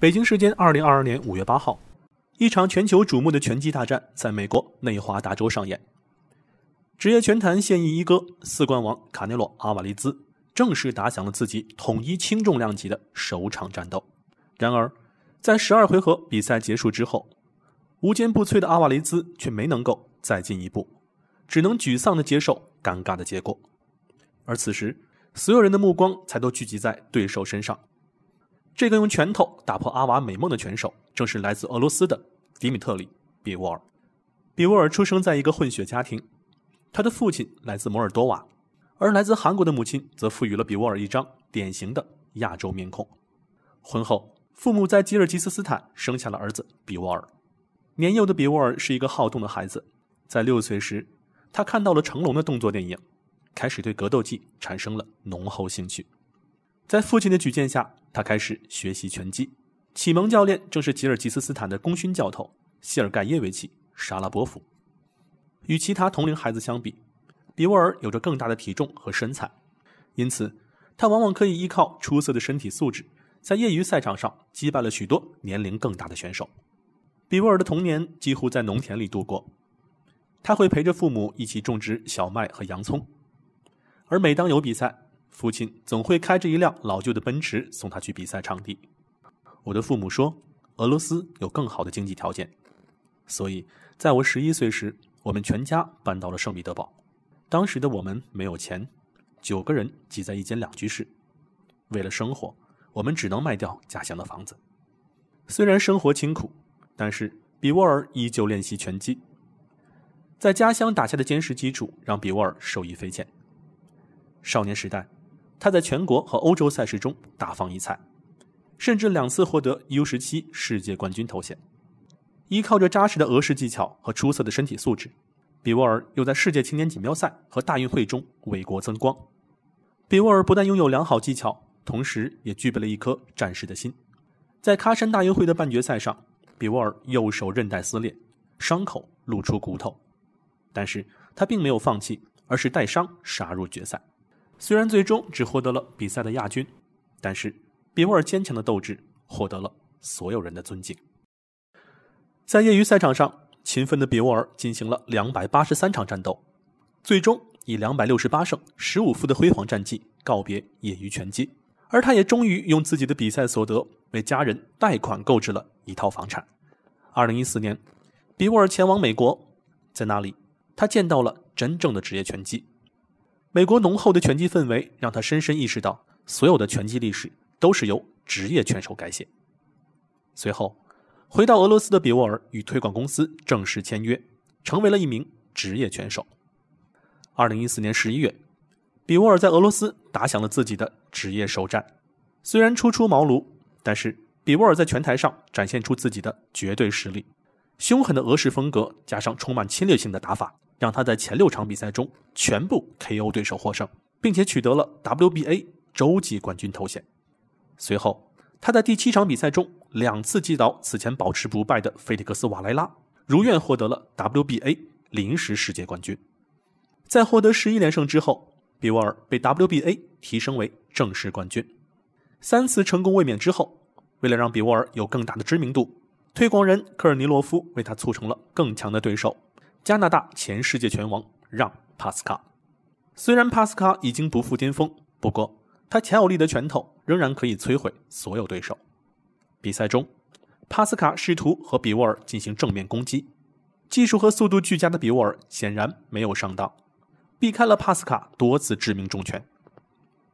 北京时间二零二二年五月八号，一场全球瞩目的拳击大战在美国内华达州上演。职业拳坛现役一哥、四冠王卡内洛·阿瓦雷兹正式打响了自己统一轻重量级的首场战斗。然而，在十二回合比赛结束之后，无坚不摧的阿瓦雷兹却没能够再进一步，只能沮丧地接受尴尬的结果。而此时，所有人的目光才都聚集在对手身上。这个用拳头打破阿瓦美梦的拳手，正是来自俄罗斯的迪米特里·比沃尔。比沃尔出生在一个混血家庭，他的父亲来自摩尔多瓦，而来自韩国的母亲则赋予了比沃尔一张典型的亚洲面孔。婚后，父母在吉尔吉斯斯坦生下了儿子比沃尔。年幼的比沃尔是一个好动的孩子，在六岁时，他看到了成龙的动作电影，开始对格斗技产生了浓厚兴趣。在父亲的举荐下，他开始学习拳击。启蒙教练正是吉尔吉斯斯坦的功勋教头谢尔盖耶维奇·沙拉波夫。与其他同龄孩子相比，比沃尔有着更大的体重和身材，因此他往往可以依靠出色的身体素质，在业余赛场上击败了许多年龄更大的选手。比沃尔的童年几乎在农田里度过，他会陪着父母一起种植小麦和洋葱，而每当有比赛。父亲总会开着一辆老旧的奔驰送他去比赛场地。我的父母说，俄罗斯有更好的经济条件，所以在我十一岁时，我们全家搬到了圣彼得堡。当时的我们没有钱，九个人挤在一间两居室。为了生活，我们只能卖掉家乡的房子。虽然生活清苦，但是比沃尔依旧练习拳击。在家乡打下的坚实基础让比沃尔受益匪浅。少年时代。他在全国和欧洲赛事中大放异彩，甚至两次获得 U17 世界冠军头衔。依靠着扎实的俄式技巧和出色的身体素质，比沃尔又在世界青年锦标赛和大运会中为国增光。比沃尔不但拥有良好技巧，同时也具备了一颗战士的心。在喀山大运会的半决赛上，比沃尔右手韧带撕裂，伤口露出骨头，但是他并没有放弃，而是带伤杀入决赛。虽然最终只获得了比赛的亚军，但是比沃尔坚强的斗志获得了所有人的尊敬。在业余赛场上，勤奋的比沃尔进行了两百八十三场战斗，最终以两百六十八胜十五负的辉煌战绩告别业余拳击，而他也终于用自己的比赛所得为家人贷款购置了一套房产。二零一四年，比沃尔前往美国，在那里，他见到了真正的职业拳击。美国浓厚的拳击氛围让他深深意识到，所有的拳击历史都是由职业拳手改写。随后，回到俄罗斯的比沃尔与推广公司正式签约，成为了一名职业拳手。二零一四年十一月，比沃尔在俄罗斯打响了自己的职业首战。虽然初出茅庐，但是比沃尔在拳台上展现出自己的绝对实力，凶狠的俄式风格加上充满侵略性的打法。让他在前六场比赛中全部 KO 对手获胜，并且取得了 WBA 洲际冠军头衔。随后，他在第七场比赛中两次击倒此前保持不败的菲利克斯·瓦莱拉，如愿获得了 WBA 临时世界冠军。在获得十一连胜之后，比沃尔被 WBA 提升为正式冠军。三次成功卫冕之后，为了让比沃尔有更大的知名度，推广人科尔尼洛夫为他促成了更强的对手。加拿大前世界拳王让帕斯卡，虽然帕斯卡已经不复巅峰，不过他强有力的拳头仍然可以摧毁所有对手。比赛中，帕斯卡试图和比沃尔进行正面攻击，技术和速度俱佳的比沃尔显然没有上当，避开了帕斯卡多次致命重拳。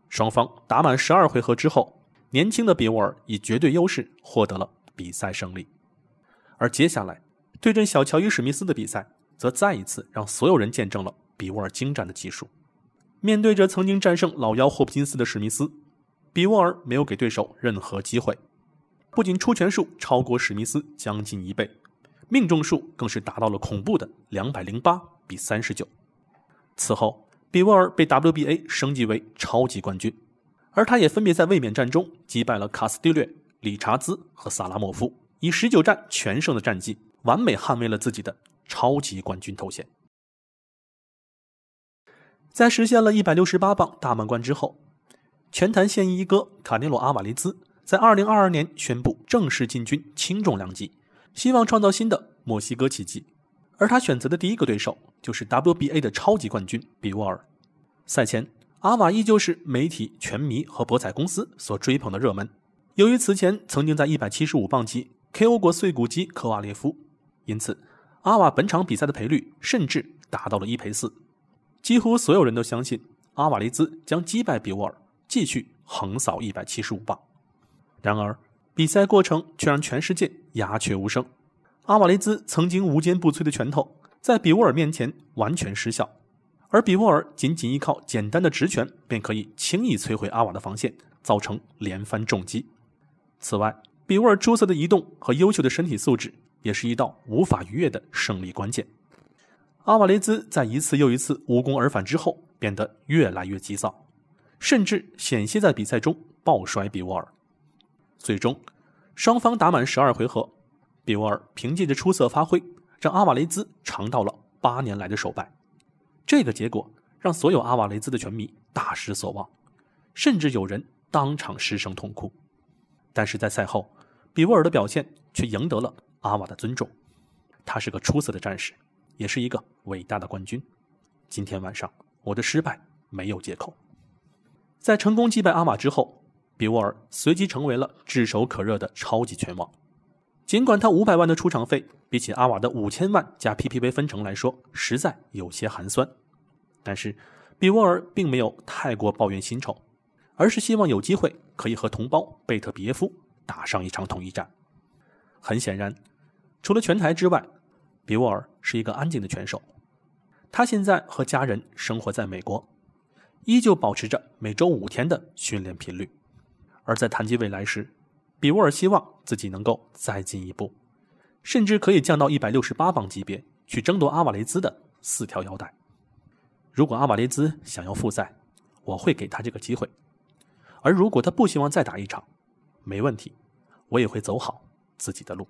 双方打满十二回合之后，年轻的比沃尔以绝对优势获得了比赛胜利。而接下来对阵小乔与史密斯的比赛。则再一次让所有人见证了比沃尔精湛的技术。面对着曾经战胜老妖霍普金斯的史密斯，比沃尔没有给对手任何机会。不仅出拳数超过史密斯将近一倍，命中数更是达到了恐怖的两百零八比三十九。此后，比沃尔被 WBA 升级为超级冠军，而他也分别在卫冕战中击败了卡斯蒂略、理查兹和萨拉莫夫，以十九战全胜的战绩完美捍卫了自己的。超级冠军头衔，在实现了一百六十八磅大满贯之后，拳坛现役一哥卡内罗·阿瓦利兹在二零二二年宣布正式进军轻重量级，希望创造新的墨西哥奇迹。而他选择的第一个对手就是 WBA 的超级冠军比沃尔。赛前，阿瓦依旧是媒体、拳迷和博彩公司所追捧的热门。由于此前曾经在一百七十五磅级 KO 过碎骨机科瓦列夫，因此。阿瓦本场比赛的赔率甚至达到了一赔四，几乎所有人都相信阿瓦雷兹将击败比沃尔，继续横扫一百七十五磅。然而，比赛过程却让全世界鸦雀无声。阿瓦雷兹曾经无坚不摧的拳头，在比沃尔面前完全失效，而比沃尔仅仅依靠简单的直拳便可以轻易摧毁阿瓦的防线，造成连番重击。此外，比沃尔出色的移动和优秀的身体素质。也是一道无法逾越的胜利关键。阿瓦雷兹在一次又一次无功而返之后，变得越来越急躁，甚至险些在比赛中暴摔比沃尔。最终，双方打满十二回合，比沃尔凭借着出色发挥，让阿瓦雷兹尝到了八年来的首败。这个结果让所有阿瓦雷兹的拳迷大失所望，甚至有人当场失声痛哭。但是在赛后，比沃尔的表现却赢得了。阿瓦的尊重，他是个出色的战士，也是一个伟大的冠军。今天晚上我的失败没有借口。在成功击败阿瓦之后，比沃尔随即成为了炙手可热的超级拳王。尽管他五百万的出场费比起阿瓦的五千万加 PPV 分成来说实在有些寒酸，但是比沃尔并没有太过抱怨薪酬，而是希望有机会可以和同胞贝特别夫打上一场统一战。很显然。除了拳台之外，比沃尔是一个安静的拳手。他现在和家人生活在美国，依旧保持着每周五天的训练频率。而在谈及未来时，比沃尔希望自己能够再进一步，甚至可以降到一百六十八磅级别去争夺阿瓦雷兹的四条腰带。如果阿瓦雷兹想要复赛，我会给他这个机会；而如果他不希望再打一场，没问题，我也会走好自己的路。